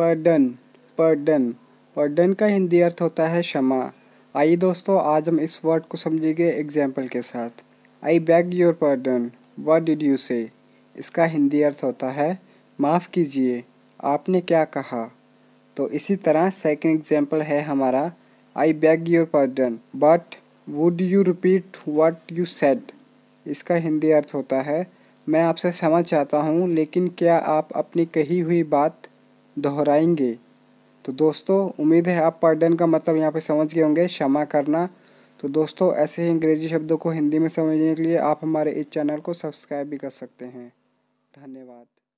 pardon pardon pardon का हिंदी अर्थ होता है क्षमा आइए दोस्तों आज हम इस वर्ड को समझेंगे एग्जाम्पल के साथ I beg your pardon what did you say इसका हिंदी अर्थ होता है माफ़ कीजिए आपने क्या कहा तो इसी तरह सेकंड एग्जाम्पल है हमारा I beg your pardon but would you repeat what you said इसका हिंदी अर्थ होता है मैं आपसे क्षमा चाहता हूँ लेकिन क्या आप अपनी कही हुई बात दोहराएंगे तो दोस्तों उम्मीद है आप पार्डन का मतलब यहाँ पे समझ गए होंगे क्षमा करना तो दोस्तों ऐसे ही अंग्रेजी शब्दों को हिंदी में समझने के लिए आप हमारे इस चैनल को सब्सक्राइब भी कर सकते हैं धन्यवाद